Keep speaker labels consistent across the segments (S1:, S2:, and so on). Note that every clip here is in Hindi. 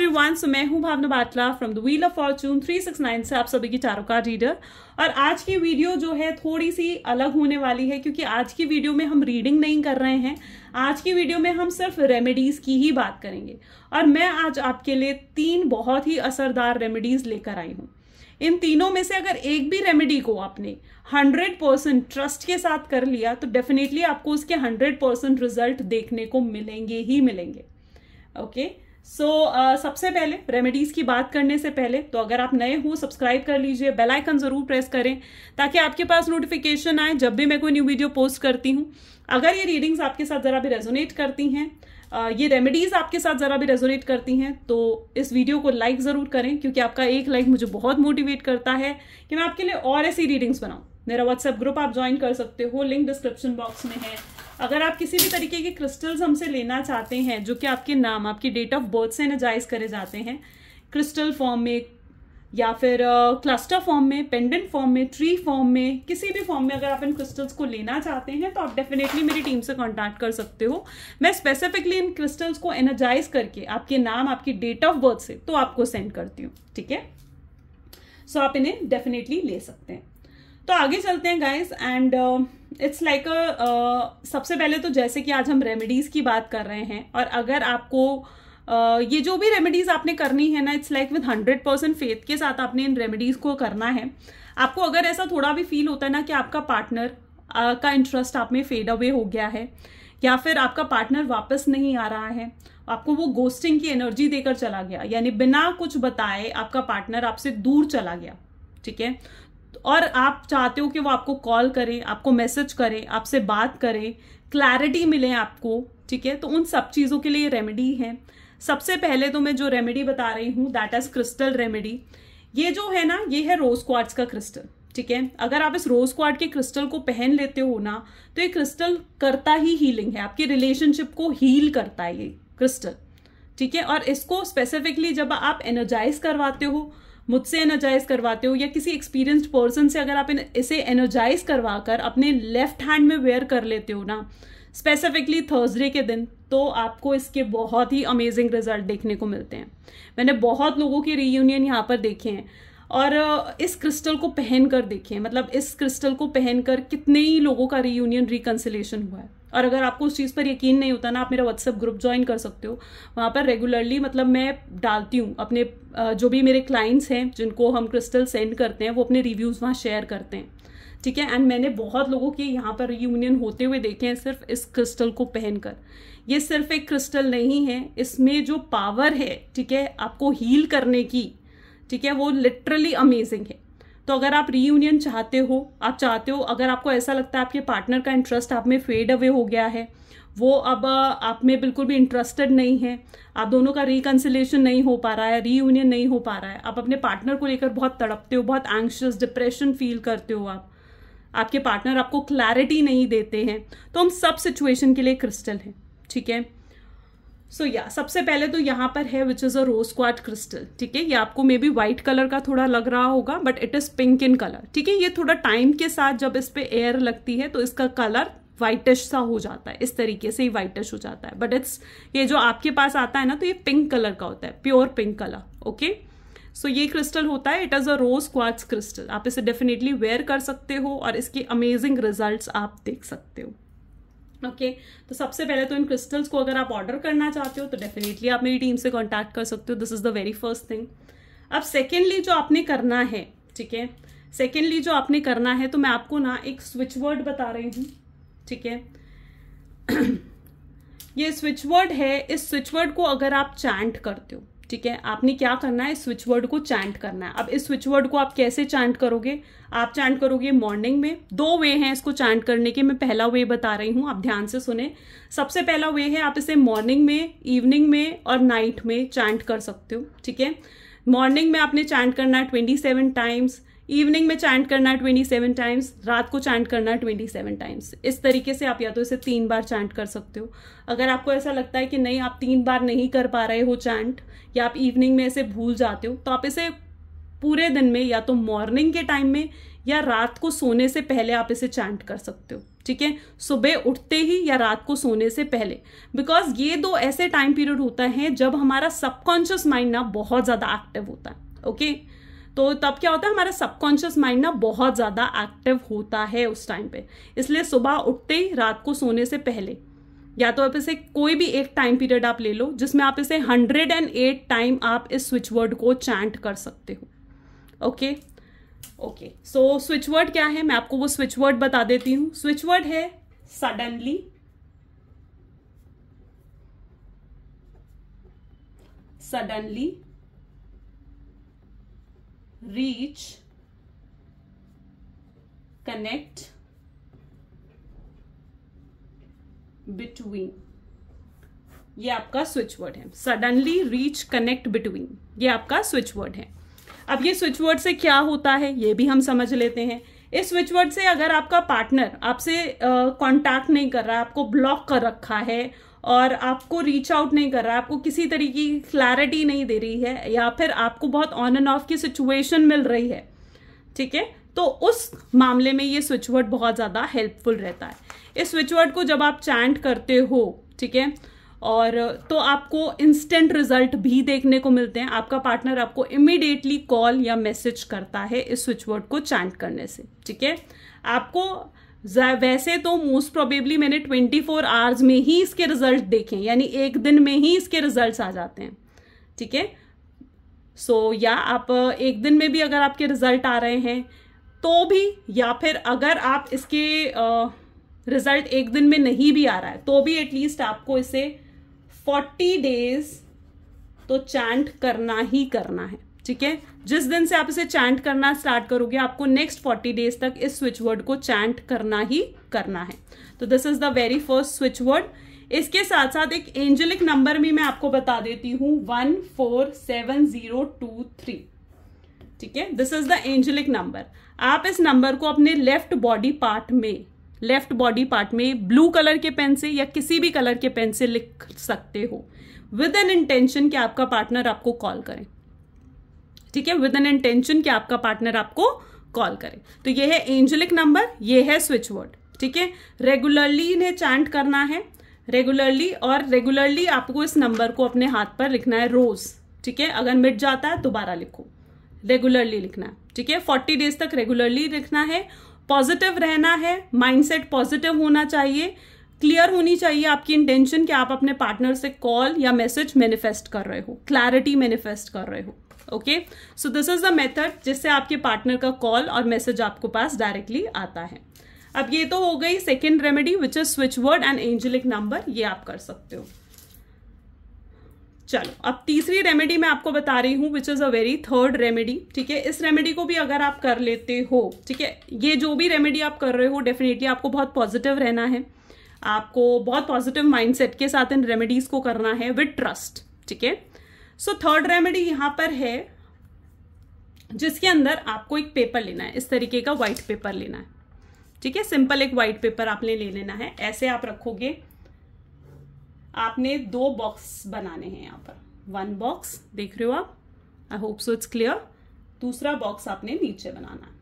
S1: एवरीवन सो मैं हूं Bhavna Batla from the wheel of fortune 369 से आप सभी की चारों का रीडर और आज की वीडियो जो है थोड़ी सी अलग होने वाली है क्योंकि आज की वीडियो में हम रीडिंग नहीं कर रहे हैं आज की वीडियो में हम सिर्फ रेमेडीज की ही बात करेंगे और मैं आज आपके लिए तीन बहुत ही असरदार रेमेडीज लेकर आई हूँ इन तीनों में से अगर एक भी रेमेडी को आपने 100 परसेंट ट्रस्ट के साथ कर लिया तो डेफिनेटली आपको उसके 100 परसेंट रिजल्ट देखने को मिलेंगे ही मिलेंगे okay okay? So so, uh, सबसे पहले रेमेडीज़ की बात करने से पहले तो अगर आप नए हो सब्सक्राइब कर लीजिए बेल आइकन ज़रूर प्रेस करें ताकि आपके पास नोटिफिकेशन आए जब भी मैं कोई न्यू वीडियो पोस्ट करती हूँ अगर ये रीडिंग्स आपके साथ ज़रा भी रेजोनेट करती हैं uh, ये रेमेडीज़ आपके साथ ज़रा भी रेजोनेट करती हैं तो इस वीडियो को लाइक ज़रूर करें क्योंकि आपका एक लाइक मुझे बहुत मोटिवेट करता है कि मैं आपके लिए और ऐसी रीडिंग्स बनाऊँ मेरा व्हाट्सएप ग्रुप आप ज्वाइन कर सकते हो लिंक डिस्क्रिप्शन बॉक्स में है अगर आप किसी भी तरीके के क्रिस्टल्स हमसे लेना चाहते हैं जो कि आपके नाम आपकी डेट ऑफ बर्थ से एनर्जाइज करे जाते हैं क्रिस्टल फॉर्म में या फिर क्लस्टर uh, फॉर्म में पेंडेंट फॉर्म में ट्री फॉर्म में किसी भी फॉर्म में अगर आप इन क्रिस्टल्स को लेना चाहते हैं तो आप डेफिनेटली मेरी टीम से कांटेक्ट कर सकते हो मैं स्पेसिफिकली इन क्रिस्टल्स को एनर्जाइज करके आपके नाम आपकी डेट ऑफ बर्थ से तो आपको सेंड करती हूँ ठीक है सो आप इन्हें डेफिनेटली ले सकते हैं तो आगे चलते हैं guys and uh, it's like a सबसे पहले तो जैसे कि आज हम रेमेडीज़ की बात कर रहे हैं और अगर आपको uh, ये जो भी रेमेडीज़ आपने करनी है ना it's like with hundred percent faith के साथ आपने इन रेमेडीज़ को करना है आपको अगर ऐसा थोड़ा भी फील होता है ना कि आपका पार्टनर uh, का इंटरेस्ट आप में फेड अवे हो गया है या फिर आपका पार्टनर वापस नहीं आ रहा है आपको वो गोस्टिंग की एनर्जी देकर चला गया यानी बिना कुछ बताए आपका पार्टनर आपसे दूर चला गया ठीक है और आप चाहते हो कि वो आपको कॉल करे आपको मैसेज करे आपसे बात करे क्लैरिटी मिले आपको ठीक है तो उन सब चीज़ों के लिए रेमेडी है सबसे पहले तो मैं जो रेमेडी बता रही हूँ दैट इज क्रिस्टल रेमेडी ये जो है ना ये है रोज क्वार्ट्स का क्रिस्टल ठीक है अगर आप इस रोज क्वार्ट के क्रिस्टल को पहन लेते हो ना तो ये क्रिस्टल करता ही हीलिंग है आपकी रिलेशनशिप को हील करता है ये क्रिस्टल ठीक है और इसको स्पेसिफिकली जब आप एनर्जाइज करवाते हो मुझसे एनर्जाइज करवाते हो या किसी एक्सपीरियंस्ड पर्सन से अगर आप इसे एनर्जाइज करवा कर अपने लेफ्ट हैंड में वेयर कर लेते हो ना स्पेसिफिकली थर्सडे के दिन तो आपको इसके बहुत ही अमेजिंग रिजल्ट देखने को मिलते हैं मैंने बहुत लोगों के रीयूनियन यहाँ पर देखे हैं और इस क्रिस्टल को पहन कर देखिए मतलब इस क्रिस्टल को पहन कर कितने ही लोगों का रीयूनियन रिकन्सिलेशन हुआ है और अगर आपको उस चीज़ पर यकीन नहीं होता ना आप मेरा व्हाट्सएप ग्रुप ज्वाइन कर सकते हो वहाँ पर रेगुलरली मतलब मैं डालती हूँ अपने जो भी मेरे क्लाइंट्स हैं जिनको हम क्रिस्टल सेंड करते हैं वो अपने रिव्यूज़ वहाँ शेयर करते हैं ठीक है एंड मैंने बहुत लोगों के यहाँ पर रीयूनियन होते हुए देखे हैं सिर्फ इस क्रिस्टल को पहनकर ये सिर्फ एक क्रिस्टल नहीं है इसमें जो पावर है ठीक है आपको हील करने की ठीक है वो लिटरली अमेजिंग है तो अगर आप रीयूनियन चाहते हो आप चाहते हो अगर आपको ऐसा लगता है आपके पार्टनर का इंटरेस्ट आप में फेड अवे हो गया है वो अब आप में बिल्कुल भी इंटरेस्टेड नहीं है आप दोनों का रिकन्सिलेशन नहीं हो पा रहा है रीयूनियन नहीं हो पा रहा है आप अपने पार्टनर को लेकर बहुत तड़पते हो बहुत एंशियस डिप्रेशन फील करते हो आप आपके पार्टनर आपको क्लैरिटी नहीं देते हैं तो हम सब सिचुएशन के लिए क्रिस्टल हैं ठीक है सो या सबसे पहले तो यहाँ पर है विच इज़ अ रोज क्वाट क्रिस्टल ठीक है ये आपको मे बी व्हाइट कलर का थोड़ा लग रहा होगा but it is pink in colour ठीक है ये थोड़ा टाइम के साथ जब इस पर एयर लगती है तो इसका कलर वाइटिश सा हो जाता है इस तरीके से ही वाइटिश हो जाता है बट इट्स ये जो आपके पास आता है ना तो ये पिंक कलर का होता है pure pink colour okay so ये क्रिस्टल होता है it is a rose quartz crystal आप इसे डेफिनेटली वेयर कर सकते हो और इसके अमेजिंग रिजल्ट आप देख सकते हो ओके okay, तो सबसे पहले तो इन क्रिस्टल्स को अगर आप ऑर्डर करना चाहते हो तो डेफिनेटली आप मेरी टीम से कॉन्टैक्ट कर सकते हो this is the very first thing अब सेकेंडली जो आपने करना है ठीक है सेकेंडली जो आपने करना है तो मैं आपको ना एक स्विच वर्ड बता रही हूँ ठीक है ये स्विच वर्ड है इस स्विच वर्ड को अगर आप चैंट करते हो ठीक है आपने क्या करना है स्विच वर्ड को चैंट करना है अब इस स्विच वर्ड को आप कैसे चैंट करोगे आप चैंट करोगे मॉर्निंग में दो वे हैं इसको चैंट करने के मैं पहला वे बता रही हूँ आप ध्यान से सुने सबसे पहला वे है आप इसे मॉर्निंग में इवनिंग में और नाइट में चैंट कर सकते हो ठीक है मॉर्निंग में आपने चैंट करना है ट्वेंटी सेवन टाइम्स इवनिंग में चैंट करना है ट्वेंटी सेवन टाइम्स रात को चैंट करना है ट्वेंटी सेवन टाइम्स इस तरीके से आप या तो इसे तीन बार चैंट कर सकते हो अगर आपको ऐसा लगता है कि नहीं आप तीन बार नहीं कर पा रहे हो चैंट या आप इवनिंग में इसे भूल जाते हो तो आप इसे पूरे दिन में या तो मॉर्निंग के टाइम में या रात को सोने से पहले आप इसे चैंट कर सकते हो ठीक है सुबह उठते ही या रात को सोने से पहले बिकॉज ये दो ऐसे टाइम पीरियड होता है जब हमारा सबकॉन्शियस माइंड ना बहुत ज़्यादा एक्टिव होता है ओके okay? तो तब क्या होता है हमारा सबकॉन्शियस माइंड ना बहुत ज़्यादा एक्टिव होता है उस टाइम पे इसलिए सुबह उठते ही रात को सोने से पहले या तो आप इसे कोई भी एक टाइम पीरियड आप ले लो जिसमें आप इसे हंड्रेड एंड एट टाइम आप इस स्विच वर्ड को चैंट कर सकते हो okay okay so switch word क्या है मैं आपको वो स्विच वर्ड बता देती हूँ स्विच वर्ड है suddenly suddenly reach connect between ये आपका स्विचवर्ड है सडनली रीच कनेक्ट बिटवीन ये आपका स्विचवर्ड है अब ये स्विचवर्ड से क्या होता है ये भी हम समझ लेते हैं इस स्विचवर्ड से अगर आपका पार्टनर आपसे कांटेक्ट नहीं कर रहा है आपको ब्लॉक कर रखा है और आपको रीच आउट नहीं कर रहा आपको किसी तरीके की क्लैरिटी नहीं दे रही है या फिर आपको बहुत ऑन एंड ऑफ की सिचुएशन मिल रही है ठीक है तो उस मामले में ये स्विचवर्ड बहुत ज़्यादा हेल्पफुल रहता है इस स्विचवर्ड को जब आप चैंट करते हो ठीक है और तो आपको इंस्टेंट रिजल्ट भी देखने को मिलते हैं आपका पार्टनर आपको इमिडिएटली कॉल या मैसेज करता है इस स्विचवर्ड को चैंट करने से ठीक है आपको वैसे तो मोस्ट प्रोबेबली मैंने ट्वेंटी फोर आवर्स में ही इसके रिजल्ट देखे यानी एक दिन में ही इसके रिजल्ट आ जाते हैं ठीक है सो या आप एक दिन में भी अगर आपके रिजल्ट आ रहे हैं तो भी या फिर अगर आप इसके रिजल्ट एक दिन में नहीं भी आ रहा है तो भी एटलीस्ट आपको इसे फोर्टी डेज तो चैंट करना ही करना है ठीक है जिस दिन से आप इसे चैंट करना स्टार्ट करोगे आपको नेक्स्ट फोर्टी डेज तक इस स्विच वर्ड को चैंट करना ही करना है तो this is the very first switch word इसके साथ साथ एक एंजलिक नंबर भी मैं आपको बता देती हूं one four seven zero two three ठीक है this is the angelic number आप इस नंबर को अपने लेफ्ट बॉडी पार्ट में लेफ्ट बॉडी पार्ट में ब्लू कलर के पेन से या किसी भी कलर के पेन से लिख सकते हो विद एन इंटेंशन कि आपका पार्टनर आपको कॉल करें ठीक है विद एन इंटेंशन कि आपका पार्टनर आपको कॉल करे तो ये है एंजलिक नंबर ये है स्विच वर्ड ठीक है रेगुलरली इन्हें चैंट करना है रेगुलरली और रेगुलरली आपको इस नंबर को अपने हाथ पर लिखना है रोज ठीक है अगर मिट जाता है दोबारा लिखो रेगुलरली लिखना है ठीक है फोर्टी डेज तक रेगुलरली लिखना है पॉजिटिव रहना है माइंडसेट पॉजिटिव होना चाहिए क्लियर होनी चाहिए आपकी इंटेंशन कि आप अपने पार्टनर से कॉल या मैसेज मैनिफेस्ट कर रहे हो क्लैरिटी मैनिफेस्ट कर रहे हो okay so this is the method जिससे आपके पार्टनर का कॉल और मैसेज आपको पास डायरेक्टली आता है अब ये तो हो गई second remedy which is switch word and angelic number ये आप कर सकते हो चलो अब तीसरी रेमेडी मैं आपको बता रही हूँ which is a very third remedy ठीक है इस रेमेडी को भी अगर आप कर लेते हो ठीक है ये जो भी रेमेडी आप कर रहे हो डेफिनेटली आपको बहुत पॉजिटिव रहना है आपको बहुत पॉजिटिव माइंडसेट के साथ इन रेमेडीज़ को करना है विथ ट्रस्ट ठीक है सो थर्ड रेमेडी यहां पर है जिसके अंदर आपको एक पेपर लेना है इस तरीके का वाइट पेपर लेना है ठीक है सिंपल एक वाइट पेपर आपने ले लेना है ऐसे आप रखोगे आपने दो बॉक्स बनाने हैं यहां पर वन बॉक्स देख रहे हो आप I hope so it's clear दूसरा बॉक्स आपने नीचे बनाना है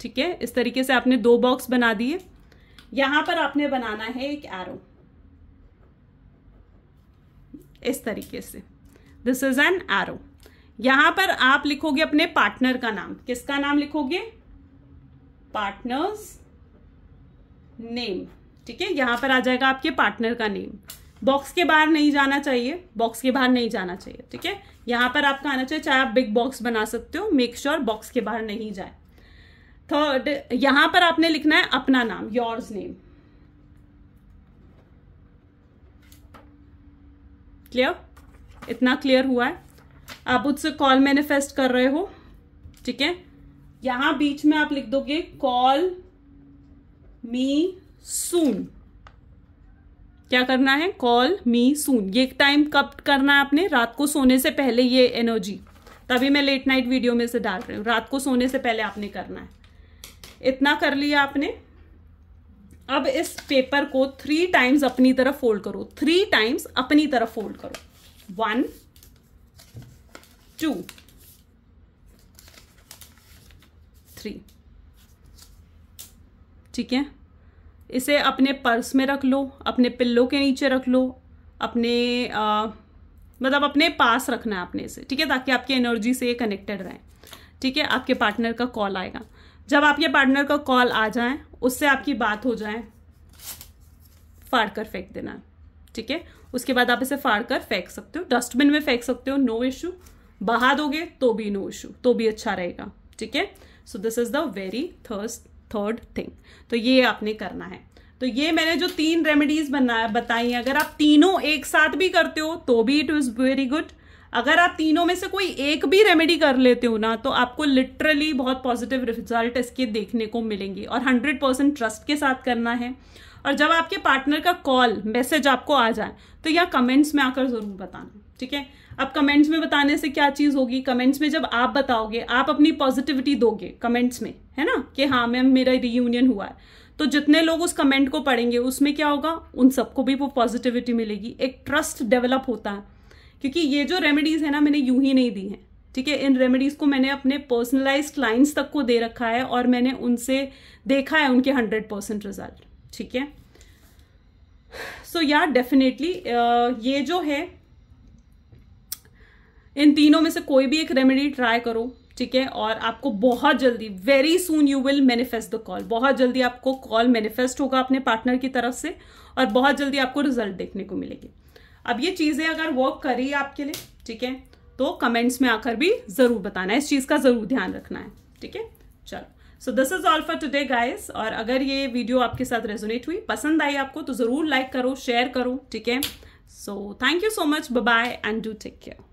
S1: ठीक है इस तरीके से आपने दो बॉक्स बना दिए यहां पर आपने बनाना है एक एरो इस तरीके से दिस इज एन एरो यहां पर आप लिखोगे अपने पार्टनर का नाम किसका नाम लिखोगे पार्टनर्स नेम ठीक है यहां पर आ जाएगा आपके पार्टनर का नेम बॉक्स के बाहर नहीं जाना चाहिए बॉक्स के बाहर नहीं जाना चाहिए ठीक है यहां पर आपका आना चाहिए चाहे आप बिग बॉक्स बना सकते हो मेक श्योर बॉक्स के बाहर नहीं जाए थर्ड यहां पर आपने लिखना है अपना नाम योर्स नेम क्लियर इतना क्लियर हुआ है आप उससे कॉल मैनिफेस्ट कर रहे हो ठीक है यहां बीच में आप लिख दोगे कॉल मी सून क्या करना है कॉल मी सून ये टाइम कब करना है आपने रात को सोने से पहले ये एनर्जी तभी मैं लेट नाइट वीडियो में से डाल रही हूं रात को सोने से पहले आपने करना है इतना कर लिया आपने अब इस पेपर को थ्री टाइम्स अपनी तरफ फोल्ड करो थ्री टाइम्स अपनी तरफ फोल्ड करो वन टू थ्री ठीक है इसे अपने पर्स में रख लो अपने पिल्लों के नीचे रख लो अपने आ, मतलब अपने पास रखना है आपने इसे ठीक है ताकि आपकी एनर्जी से कनेक्टेड रहें ठीक है आपके पार्टनर का कॉल आएगा जब आपके पार्टनर का कॉल आ जाए उससे आपकी बात हो जाए फाड़ कर फेंक देना ठीक है उसके बाद आप इसे फाड़ कर फेंक सकते हो डस्टबिन में फेंक सकते हो नो इशू बहा दोगे तो भी नो इशू तो भी अच्छा रहेगा ठीक है so this is the very thirst third thing तो ये आपने करना है तो ये मैंने जो तीन रेमेडीज बनाया बताई अगर आप तीनों एक साथ भी करते हो तो भी इट इज वेरी गुड अगर आप तीनों में से कोई एक भी रेमेडी कर लेते हो ना तो आपको लिटरली बहुत पॉजिटिव रिजल्ट इसके देखने को मिलेंगे और हंड्रेड परसेंट ट्रस्ट के साथ करना है और जब आपके पार्टनर का कॉल मैसेज आपको आ जाए तो या कमेंट्स में आकर ज़रूर बताना ठीक है अब कमेंट्स में बताने से क्या चीज़ होगी कमेंट्स में जब आप बताओगे आप अपनी पॉजिटिविटी दोगे कमेंट्स में है ना कि हाँ मैम मेरा रीयूनियन हुआ है तो जितने लोग उस कमेंट को पढ़ेंगे उसमें क्या होगा उन सबको भी वो पॉजिटिविटी मिलेगी एक ट्रस्ट डेवलप होता है क्योंकि ये जो रेमेडीज़ है ना मैंने यूं ही नहीं दी हैं ठीक है इन रेमेडीज़ को मैंने अपने पर्सनलाइज क्लाइंट्स तक को दे रखा है और मैंने उनसे देखा है उनके हंड्रेड परसेंट रिजल्ट ठीक है सो यार डेफिनेटली ये जो है इन तीनों में से कोई भी एक रेमेडी ट्राई करो ठीक है और आपको बहुत जल्दी very soon you will manifest the call बहुत जल्दी आपको कॉल मैनिफेस्ट होगा अपने पार्टनर की तरफ से और बहुत जल्दी आपको रिजल्ट देखने को मिलेगी अब ये चीज़ें अगर वर्क करी आपके लिए ठीक है तो कमेंट्स में आकर भी ज़रूर बताना है इस चीज़ का ज़रूर ध्यान रखना है ठीक है चलो so this is all for today guys और अगर ये वीडियो आपके साथ रेजोनेट हुई पसंद आई आपको तो ज़रूर लाइक करो शेयर करो ठीक है so thank you so much bye and do take care